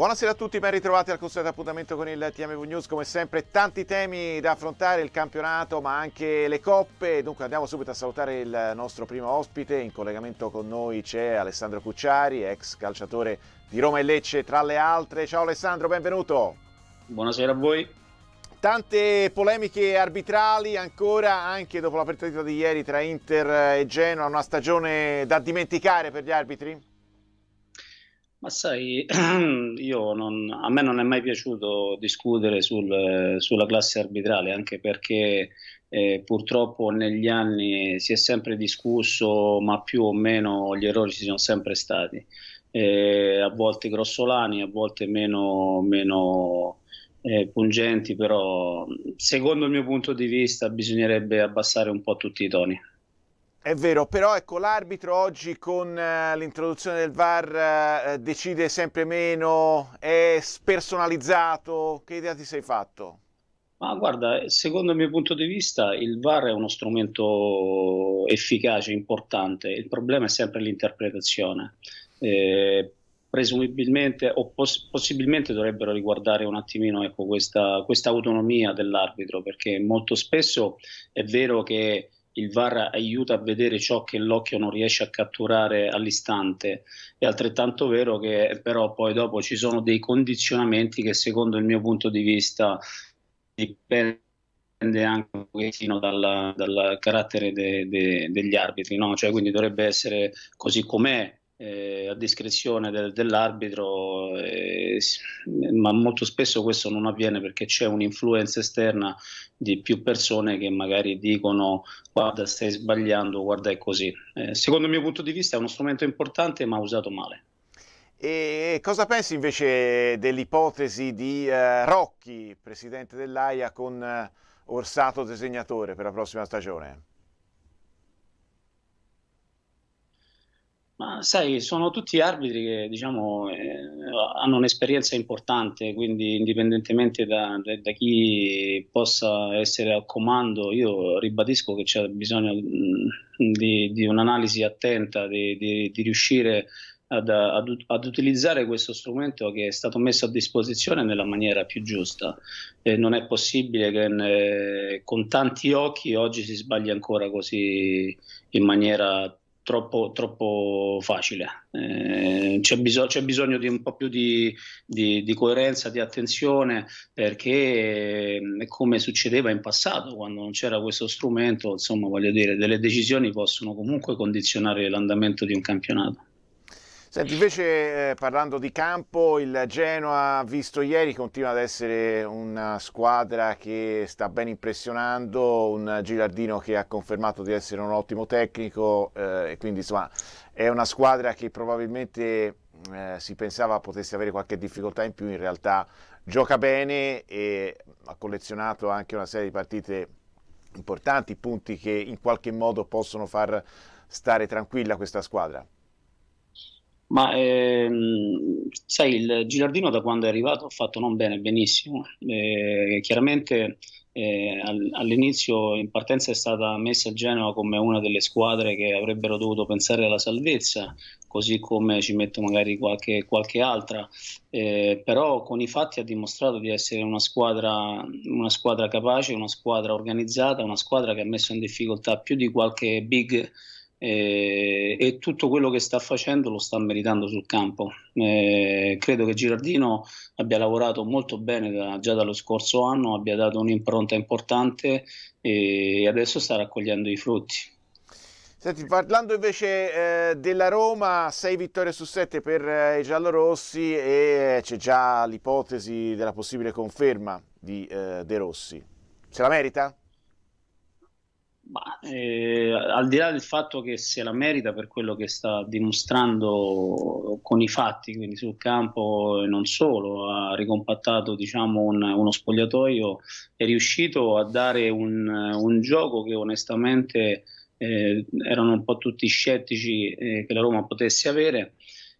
Buonasera a tutti, ben ritrovati al consueto appuntamento con il TMV News. Come sempre, tanti temi da affrontare, il campionato ma anche le coppe. Dunque andiamo subito a salutare il nostro primo ospite. In collegamento con noi c'è Alessandro Cucciari, ex calciatore di Roma e Lecce, tra le altre. Ciao Alessandro, benvenuto. Buonasera a voi. Tante polemiche arbitrali ancora, anche dopo la partita di ieri tra Inter e Genoa, una stagione da dimenticare per gli arbitri? Ma sai, io non, a me non è mai piaciuto discutere sul, sulla classe arbitrale, anche perché eh, purtroppo negli anni si è sempre discusso, ma più o meno gli errori ci sono sempre stati, eh, a volte grossolani, a volte meno, meno eh, pungenti, però secondo il mio punto di vista bisognerebbe abbassare un po' tutti i toni. È vero, però ecco, l'arbitro oggi con eh, l'introduzione del VAR eh, decide sempre meno, è spersonalizzato. Che idea ti sei fatto? Ma guarda, secondo il mio punto di vista il VAR è uno strumento efficace, importante, il problema è sempre l'interpretazione. Eh, presumibilmente o poss possibilmente dovrebbero riguardare un attimino ecco, questa, questa autonomia dell'arbitro, perché molto spesso è vero che il VAR aiuta a vedere ciò che l'occhio non riesce a catturare all'istante. È altrettanto vero che però poi dopo ci sono dei condizionamenti che secondo il mio punto di vista dipende anche un pochettino dal, dal carattere de, de, degli arbitri, no? cioè, quindi dovrebbe essere così com'è eh, a discrezione del, dell'arbitro, eh, ma molto spesso questo non avviene perché c'è un'influenza esterna di più persone che magari dicono guarda stai sbagliando, guarda è così. Eh, secondo il mio punto di vista è uno strumento importante ma usato male. E cosa pensi invece dell'ipotesi di eh, Rocchi, presidente dell'AIA, con eh, Orsato disegnatore per la prossima stagione? Ma sai, sono tutti arbitri che diciamo, eh, hanno un'esperienza importante, quindi indipendentemente da, da, da, chi possa essere al comando, io ribadisco che c'è bisogno mm, di, di un'analisi attenta, di, di, di riuscire ad, ad, ad, utilizzare questo strumento che è stato messo a disposizione nella maniera più giusta. Eh, non è possibile che ne, eh, con tanti occhi oggi si sbagli ancora così in maniera Troppo, troppo, facile. Eh, c'è, bisog- c'è, bisogno di un po' più di, di, di, coerenza, di attenzione, perché eh, come succedeva in passato, quando non c'era questo strumento, insomma, voglio dire, delle decisioni possono comunque condizionare l'andamento di un campionato. Senti, invece eh, parlando di campo, il Genoa visto ieri continua ad essere una squadra che sta ben impressionando, un Girardino che ha confermato di essere un ottimo tecnico eh, e quindi insomma è una squadra che probabilmente eh, si pensava potesse avere qualche difficoltà in più, in realtà gioca bene e ha collezionato anche una serie di partite importanti, punti che in qualche modo possono far stare tranquilla questa squadra. Ma ehm, sai, il Gilardino da quando è arrivato ha fatto non bene, benissimo. Eh, chiaramente eh, all'inizio in partenza è stata messa a Genova come una delle squadre che avrebbero dovuto pensare alla salvezza, così come ci metto magari qualche, qualche altra, eh, però con i fatti ha dimostrato di essere una squadra, una squadra capace, una squadra organizzata, una squadra che ha messo in difficoltà più di qualche big eh, e tutto quello che sta facendo lo sta meritando sul campo. Eh, credo che Girardino abbia lavorato molto bene da, già dallo scorso anno, abbia dato un'impronta importante e adesso sta raccogliendo i frutti. Senti, parlando invece eh, della Roma, 6 vittorie su 7 per eh, i giallorossi e c'è già l'ipotesi della possibile conferma di eh, De Rossi. Se la merita? Ma, eh, al di là del fatto che se la merita per quello che sta dimostrando con i fatti, quindi sul campo e non solo, ha ricompattato diciamo, un, uno spogliatoio, è riuscito a dare un, un gioco che onestamente eh, erano un po' tutti scettici eh, che la Roma potesse avere.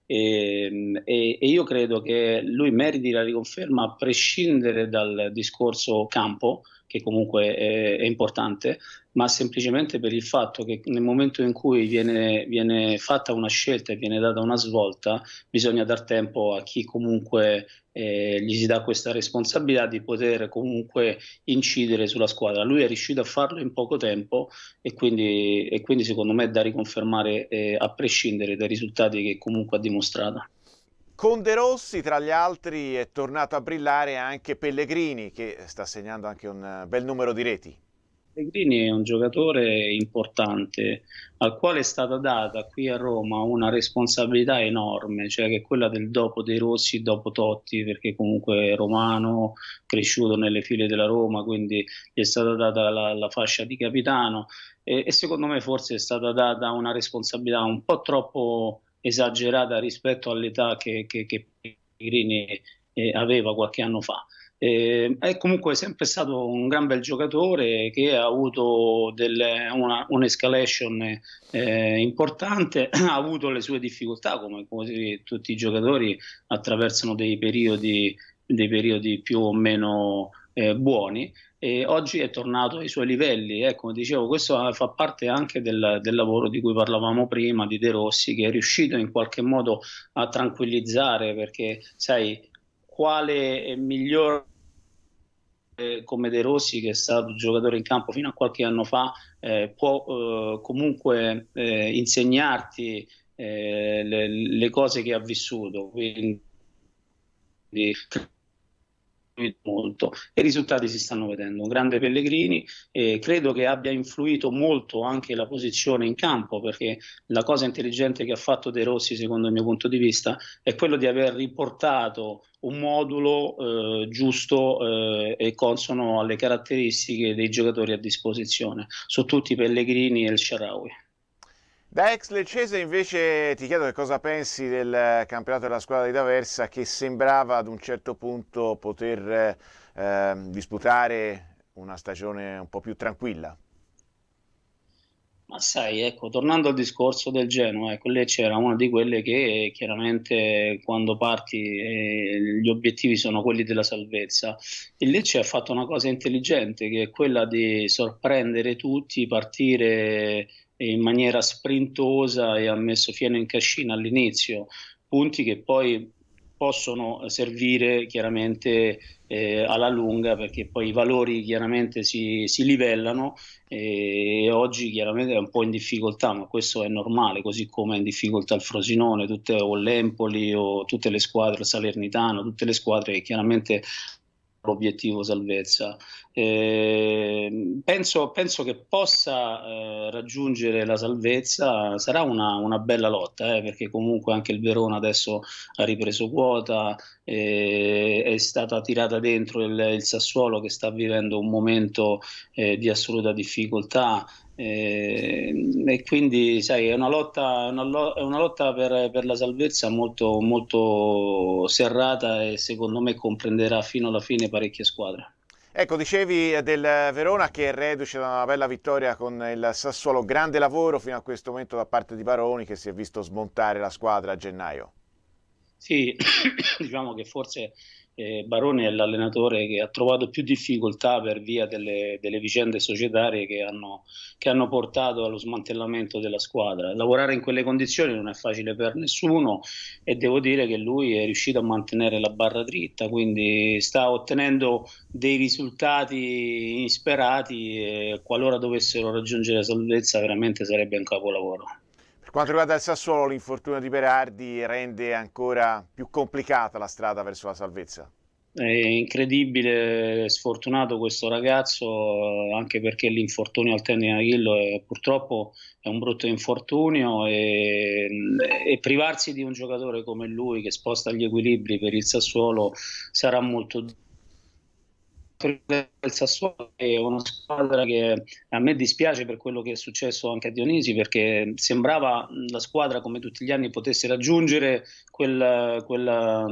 E, ehm, e, e, io credo che lui meriti la riconferma a prescindere dal discorso campo, che comunque è, è, importante, ma semplicemente per il fatto che nel momento in cui viene, viene fatta una scelta e viene data una svolta, bisogna dar tempo a chi comunque eh, gli si dà questa responsabilità di poter comunque incidere sulla squadra. Lui è riuscito a farlo in poco tempo e quindi, e quindi secondo me è da riconfermare eh, a prescindere dai risultati che comunque ha dimostrato. Con De Rossi, tra gli altri, è tornato a brillare anche Pellegrini, che sta segnando anche un eh, bel numero di reti. Pellegrini è un giocatore importante al quale è stata data qui a Roma una responsabilità enorme, cioè che è quella del dopo De Rossi, dopo Totti, perché comunque è romano, cresciuto nelle file della Roma, quindi gli è stata data la, la fascia di capitano e, e, secondo me forse è stata data una responsabilità un po' troppo esagerata rispetto all'età che, che, che Pellegrini eh, aveva qualche anno fa. Eh, è comunque sempre stato un gran bel giocatore che ha avuto delle, una, un'escalation eh, importante, ha avuto le sue difficoltà come, come tutti i giocatori attraversano dei periodi, dei periodi più o meno eh, buoni e oggi è tornato ai suoi livelli e eh, come dicevo questo fa parte anche del, del, lavoro di cui parlavamo prima di De Rossi che è riuscito in qualche modo a tranquillizzare perché sai quale miglior eh, come De Rossi, che è stato giocatore in campo fino a qualche anno fa, eh, può eh, comunque eh, insegnarti eh, le, le, cose che ha vissuto. Quindi molto e i risultati si stanno vedendo. Un grande Pellegrini, eh, credo che abbia influito molto anche la posizione in campo perché la cosa intelligente che ha fatto De Rossi, secondo il mio punto di vista, è quello di aver riportato un modulo eh, giusto eh, e consono alle caratteristiche dei giocatori a disposizione su tutti i Pellegrini e il Sharawi. Da ex leccese invece ti chiedo che cosa pensi del campionato della squadra di D'Aversa che sembrava ad un certo punto poter eh, ehm, disputare una stagione un po' più tranquilla. Ma sai, ecco, tornando al discorso del Genoa, ecco, lei c'era una di quelle che chiaramente quando parti eh, gli obiettivi sono quelli della salvezza e lì ci ha fatto una cosa intelligente che è quella di sorprendere tutti, partire eh, in maniera sprintosa e ha messo fieno in cascina all'inizio, punti che poi possono servire chiaramente eh, alla lunga perché poi i valori chiaramente si, si livellano eh, e oggi chiaramente è un po' in difficoltà, ma questo è normale, così come è in difficoltà il Frosinone, tutte, o l'Empoli o tutte le squadre, il Salernitano, tutte le squadre che chiaramente l'obiettivo salvezza. Eh, penso, penso, che possa eh, raggiungere la salvezza, sarà una, una bella lotta, eh, perché comunque anche il Verona adesso ha ripreso quota, eh, è stata tirata dentro il, il, Sassuolo che sta vivendo un momento eh, di assoluta difficoltà, Ehm, e, quindi sai, è una lotta, una lo, è una lotta per, per, la salvezza molto, molto serrata e secondo me comprenderà fino alla fine parecchie squadre. Ecco, dicevi del Verona che è reduce da una bella vittoria con il Sassuolo, grande lavoro fino a questo momento da parte di Baroni che si è visto smontare la squadra a gennaio. Sì, diciamo che forse eh, Barone è l'allenatore che ha trovato più difficoltà per via delle, delle vicende societarie che hanno, che hanno, portato allo smantellamento della squadra. Lavorare in quelle condizioni non è facile per nessuno e devo dire che lui è riuscito a mantenere la barra dritta, quindi sta ottenendo dei risultati insperati e qualora dovessero raggiungere la salvezza veramente sarebbe un capolavoro. Per quanto riguarda il Sassuolo, l'infortunio di Berardi rende ancora più complicata la strada verso la salvezza. È incredibile, sfortunato questo ragazzo, anche perché l'infortunio al tendine Achillo è, purtroppo è un brutto infortunio e, e, privarsi di un giocatore come lui che sposta gli equilibri per il Sassuolo sarà molto difficile il Sassuolo è una squadra che a me dispiace per quello che è successo anche a Dionisi perché sembrava la squadra come tutti gli anni potesse raggiungere quella, quella,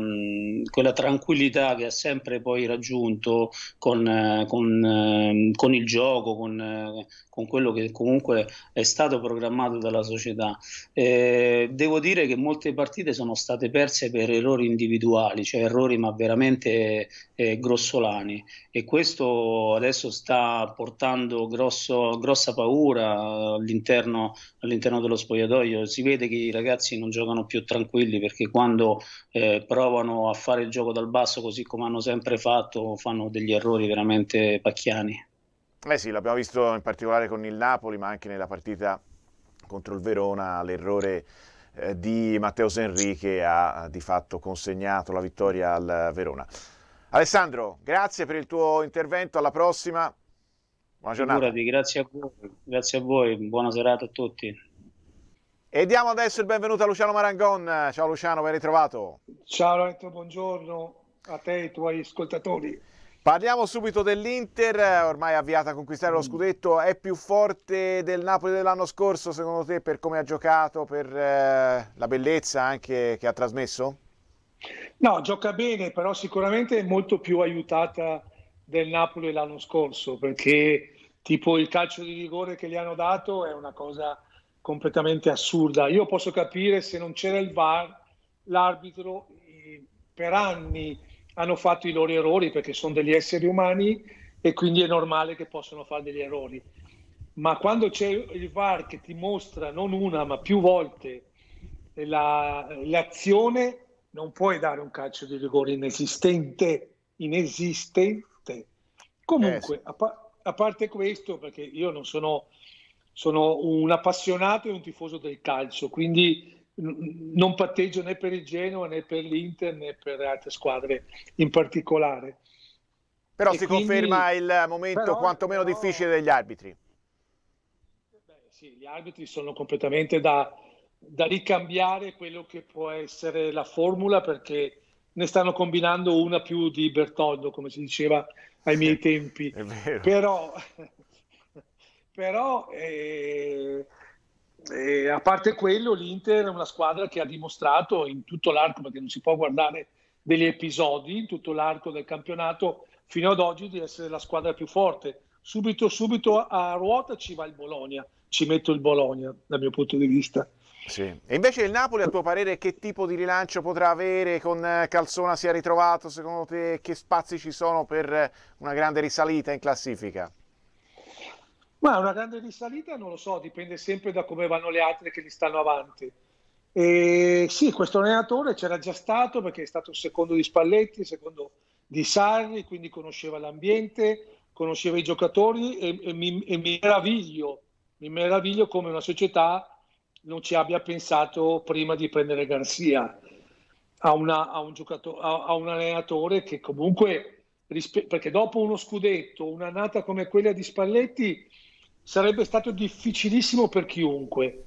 quella tranquillità che ha sempre poi raggiunto con, eh, con, ehm, con il gioco, con, eh, con, quello che comunque è stato programmato dalla società. Eh, devo dire che molte partite sono state perse per errori individuali, cioè errori ma veramente eh, grossolani e questo adesso sta portando grosso, grossa paura all'interno, all'interno, dello spogliatoio. Si vede che i ragazzi non giocano più tranquilli perché quando eh, provano a fare il gioco dal basso, così come hanno sempre fatto, fanno degli errori veramente pacchiani. Eh sì, l'abbiamo visto in particolare con il Napoli, ma anche nella partita contro il Verona, l'errore eh, di Matteo Senri che ha di fatto consegnato la vittoria al Verona. Alessandro, grazie per il tuo intervento, alla prossima. Buona giornata. Figurati, grazie a voi, grazie a voi, buona serata a tutti. E diamo adesso il benvenuto a Luciano Marangon. Ciao Luciano, ben ritrovato. Ciao Lorenzo, buongiorno a te e ai tuoi ascoltatori. Parliamo subito dell'Inter, ormai avviata a conquistare lo mm. scudetto, è più forte del Napoli dell'anno scorso secondo te per come ha giocato, per eh, la bellezza anche che ha trasmesso? No, gioca bene, però sicuramente è molto più aiutata del Napoli l'anno scorso, perché tipo il calcio di rigore che gli hanno dato è una cosa completamente assurda. Io posso capire se non c'era il VAR, l'arbitro eh, per anni hanno fatto i loro errori perché sono degli esseri umani e quindi è normale che possano fare degli errori. Ma quando c'è il VAR che ti mostra non una ma più volte la, l'azione, non puoi dare un calcio di rigore inesistente, inesistente. Comunque, eh sì. a, pa- a, parte questo, perché io non sono, sono un appassionato e un tifoso del calcio, quindi n- non patteggio né per il Genoa né per l'Inter né per altre squadre in particolare. Però e si quindi, conferma il momento però, quantomeno però, difficile eh. degli arbitri. Beh, sì, gli arbitri sono completamente da, da ricambiare quello che può essere la formula perché ne stanno combinando una più di Bertoldo, come si diceva ai miei tempi. Però, però eh, eh, a parte quello, l'Inter è una squadra che ha dimostrato in tutto l'arco, perché non si può guardare degli episodi, in tutto l'arco del campionato, fino ad oggi di essere la squadra più forte. Subito, subito a ruota ci va il Bologna, ci metto il Bologna dal mio punto di vista sì. E invece il Napoli, a tuo parere, che tipo di rilancio potrà avere? Con eh, Calzona si è ritrovato, secondo te che spazi ci sono per eh, una grande risalita in classifica? Ma una grande risalita non lo so, dipende sempre da come vanno le altre che gli stanno avanti. E sì, questo allenatore c'era già stato perché è stato il secondo di Spalletti, il secondo di Sarri, quindi conosceva l'ambiente, conosceva i giocatori e, e, mi, e mi, meraviglio, mi meraviglio come una società non ci abbia pensato prima di prendere Garcia a, una, a, un, a, a un, allenatore che comunque, rispe- perché dopo uno scudetto, un'annata come quella di Spalletti, sarebbe stato difficilissimo per chiunque,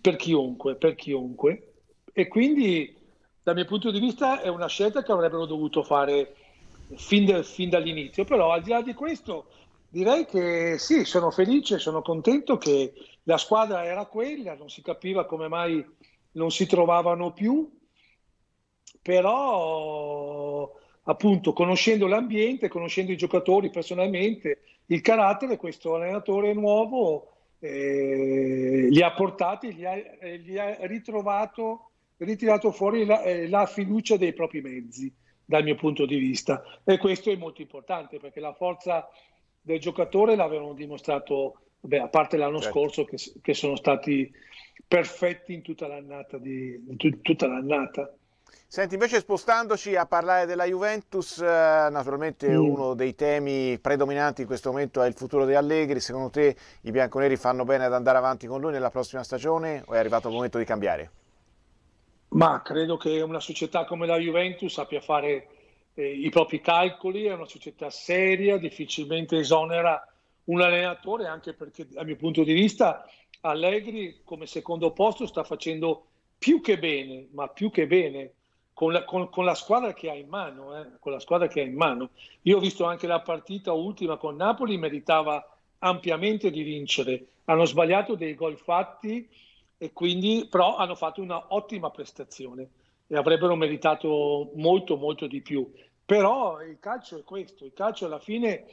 per chiunque, per chiunque. E quindi dal mio punto di vista è una scelta che avrebbero dovuto fare fin, de, fin dall'inizio, però al di là di questo Direi che sì, sono felice, sono contento che la squadra era quella, non si capiva come mai non si trovavano più, però appunto conoscendo l'ambiente, conoscendo i giocatori personalmente, il carattere, questo allenatore nuovo eh, li ha portati, li ha, eh, li ha ritrovato, ritirato fuori la, eh, la fiducia dei propri mezzi dal mio punto di vista e questo è molto importante perché la forza del giocatore l'avevano dimostrato, beh, a parte l'anno certo. scorso che, che, sono stati perfetti in tutta l'annata. Di, in tutta l'annata. Senti, invece spostandoci a parlare della Juventus, eh, naturalmente mm. uno dei temi predominanti in questo momento è il futuro di Allegri. Secondo te i bianconeri fanno bene ad andare avanti con lui nella prossima stagione o è arrivato il momento di cambiare? Ma credo che una società come la Juventus sappia fare eh, i propri calcoli, è una società seria, difficilmente esonera un allenatore, anche perché dal mio punto di vista Allegri come secondo posto sta facendo più che bene, ma più che bene, con la, con, con la squadra che ha in mano. Eh, con la squadra che ha in mano. Io ho visto anche la partita ultima con Napoli, meritava ampiamente di vincere. Hanno sbagliato dei gol fatti e quindi però hanno fatto un'ottima prestazione e avrebbero meritato molto molto di più. Però il calcio è questo, il calcio alla fine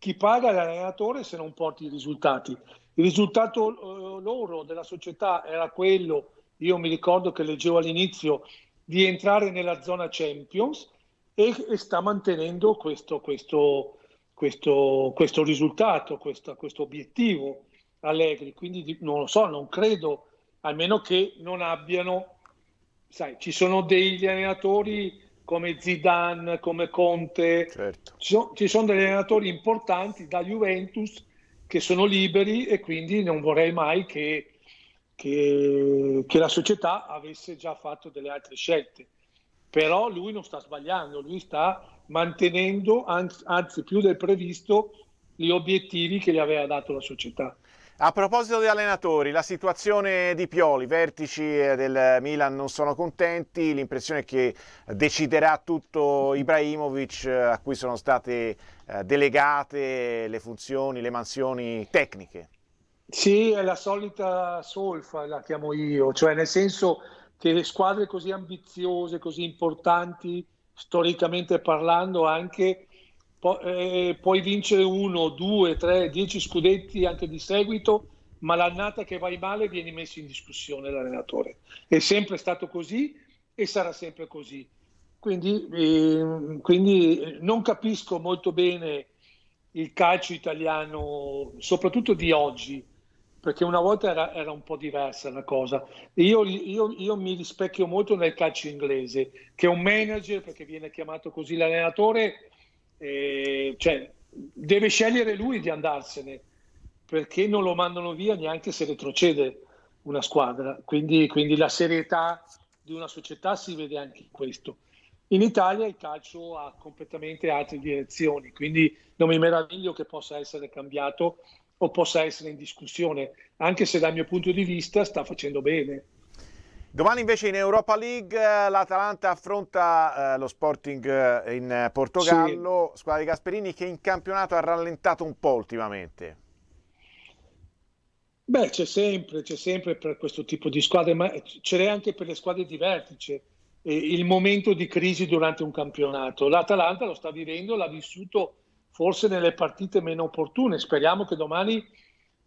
chi paga è l'allenatore se non porti i risultati. Il risultato eh, loro della società era quello, io mi ricordo che leggevo all'inizio, di entrare nella zona Champions e, e sta mantenendo questo, questo, questo, questo risultato, questo, obiettivo Allegri. Quindi non lo so, non credo, almeno che non abbiano, sai, ci sono degli allenatori come Zidane, come Conte. Certo. Ci, sono, ci sono degli allenatori importanti da Juventus che sono liberi e quindi non vorrei mai che, che, che la società avesse già fatto delle altre scelte. Però lui non sta sbagliando, lui sta mantenendo, anzi, anzi più del previsto, gli obiettivi che gli aveva dato la società. A proposito di allenatori, la situazione di Pioli, i vertici eh, del Milan non sono contenti, l'impressione è che deciderà tutto Ibrahimovic eh, a cui sono state eh, delegate le funzioni, le mansioni tecniche. Sì, è la solita solfa, la chiamo io, cioè nel senso che le squadre così ambiziose, così importanti, storicamente parlando anche, pu- eh, puoi vincere uno, due, tre, dieci scudetti anche di seguito, ma l'annata che vai male vieni messo in discussione l'allenatore. È sempre stato così e sarà sempre così. Quindi, ehm, eh, quindi non capisco molto bene il calcio italiano, soprattutto di oggi, perché una volta era, era un po' diversa la cosa. Io, io, io, mi rispecchio molto nel calcio inglese, che un manager, perché viene chiamato così l'allenatore, eh, cioè, deve scegliere lui di andarsene perché non lo mandano via neanche se retrocede una squadra. Quindi, quindi la serietà di una società si vede anche in questo. In Italia il calcio ha completamente altre direzioni, quindi non mi meraviglio che possa essere cambiato o possa essere in discussione, anche se dal mio punto di vista sta facendo bene. Domani invece in Europa League eh, l'Atalanta affronta eh, lo Sporting eh, in Portogallo, sì. squadra di Gasperini che in campionato ha rallentato un po' ultimamente. Beh, c'è sempre, c'è sempre per questo tipo di squadre, ma ce l'è anche per le squadre di vertice eh, il momento di crisi durante un campionato. L'Atalanta lo sta vivendo, l'ha vissuto forse nelle partite meno opportune. Speriamo che domani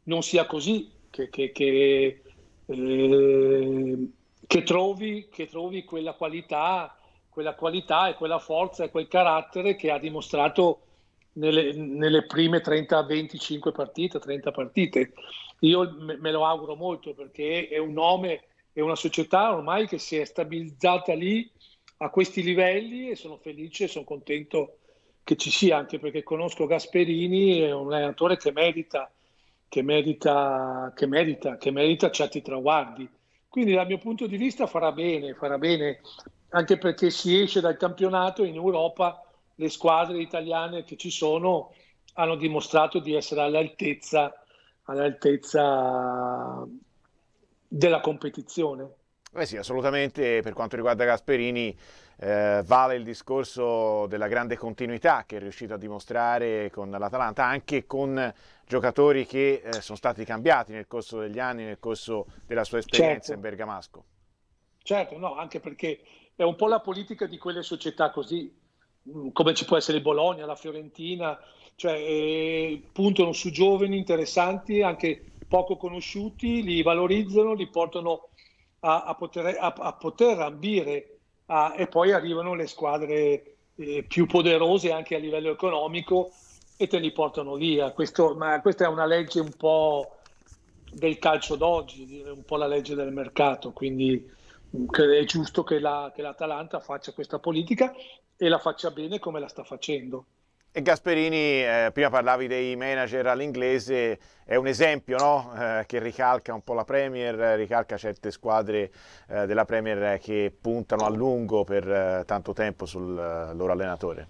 non sia così, che, che, che eh, che trovi, che trovi quella, qualità, quella qualità e quella forza e quel carattere che ha dimostrato nelle, nelle prime 30-25 partite, 30 partite. Io me, lo auguro molto perché è un nome, e una società ormai che si è stabilizzata lì a questi livelli e sono felice, sono contento che ci sia, anche perché conosco Gasperini, è un allenatore che merita, che merita, che merita, che merita certi traguardi quindi dal mio punto di vista farà bene, farà bene anche perché si esce dal campionato in Europa, le squadre italiane che ci sono hanno dimostrato di essere all'altezza, all'altezza della competizione. Beh sì, assolutamente per quanto riguarda Gasperini eh, vale il discorso della grande continuità che è riuscito a dimostrare con l'Atalanta, anche con giocatori che eh, sono stati cambiati nel corso degli anni, nel corso della sua esperienza certo. in Bergamasco. Certo, no, anche perché è un po' la politica di quelle società così, mm, come ci può essere il Bologna, la Fiorentina, cioè eh, puntano su giovani interessanti, anche poco conosciuti, li valorizzano, li portano a, a, poter, a, a poter, ambire e poi arrivano le squadre eh, più poderose anche a livello economico e te li portano via. Questo, ma questa è una legge un po' del calcio d'oggi, un po' la legge del mercato, quindi mm, è giusto che, la, che l'Atalanta faccia questa politica e la faccia bene come la sta facendo. E Gasperini, eh, prima parlavi dei manager all'inglese, è un esempio no? eh, che ricalca un po' la Premier, ricalca certe squadre eh, della Premier che puntano a lungo per eh, tanto tempo sul eh, loro allenatore.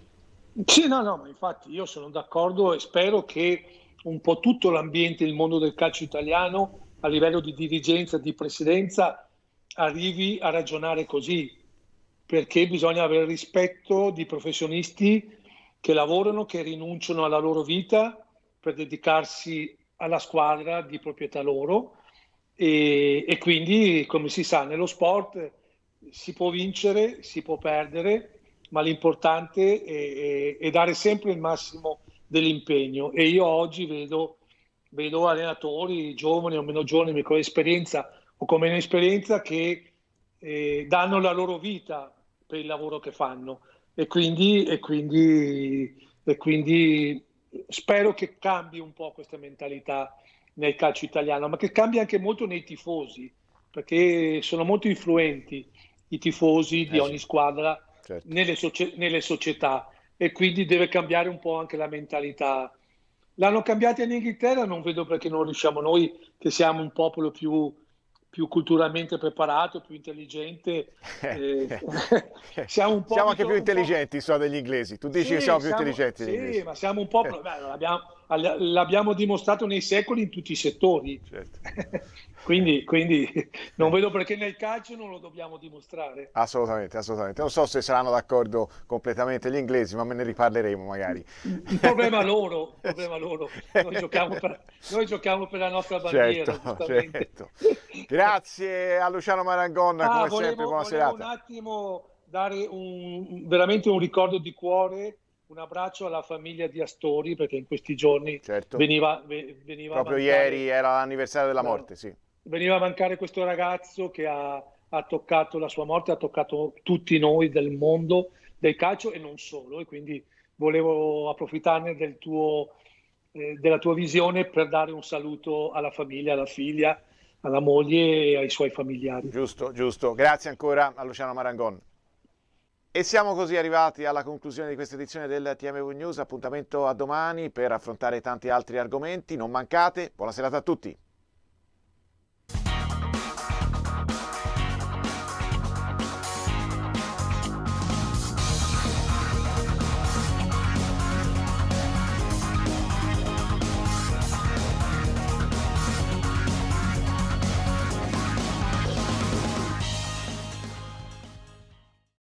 Sì, no, no, ma infatti io sono d'accordo e spero che un po' tutto l'ambiente, il mondo del calcio italiano, a livello di dirigenza, di presidenza, arrivi a ragionare così, perché bisogna avere rispetto di professionisti che lavorano, che rinunciano alla loro vita per dedicarsi alla squadra di proprietà loro e, e quindi, come si sa, nello sport si può vincere, si può perdere, ma l'importante è, è, è dare sempre il massimo dell'impegno e io oggi vedo, vedo allenatori giovani o meno giovani con esperienza o con meno esperienza che eh, danno la loro vita per il lavoro che fanno e quindi, e quindi, e quindi spero che cambi un po' questa mentalità nel calcio italiano, ma che cambia anche molto nei tifosi, perché sono molto influenti i tifosi di eh ogni squadra certo. nelle, socie- nelle, società e quindi deve cambiare un po' anche la mentalità. L'hanno cambiata in Inghilterra, non vedo perché non riusciamo noi, che siamo un popolo più più culturalmente preparato, più intelligente. Eh, eh siamo, un po siamo anche più intelligenti so, degli inglesi. Tu dici sì, che siamo più intelligenti. Sì, ma siamo un po'... Eh. beh, abbiamo, l'abbiamo dimostrato nei secoli in tutti i settori. Certo. quindi, quindi, non vedo perché nel calcio non lo dobbiamo dimostrare. Assolutamente, assolutamente. Non so se saranno d'accordo completamente gli inglesi, ma me ne riparleremo magari. Il problema loro, problema loro. Noi, giochiamo per, noi, giochiamo per, la nostra certo, bandiera. Certo, certo. Grazie a Luciano Marangonna, ah, come volevo, sempre, buona serata. un attimo dare un, veramente un ricordo di cuore un abbraccio alla famiglia di Astori perché in questi giorni certo. veniva, veniva proprio mancare, ieri era l'anniversario della morte sì. veniva a mancare questo ragazzo che ha, ha, toccato la sua morte ha toccato tutti noi del mondo del calcio e non solo e quindi volevo approfittarne del tuo, eh, della tua visione per dare un saluto alla famiglia alla figlia alla moglie e ai suoi familiari giusto giusto grazie ancora a Luciano Marangon e siamo così arrivati alla conclusione di questa edizione del TMV News. Appuntamento a domani per affrontare tanti altri argomenti. Non mancate. Buona serata a tutti.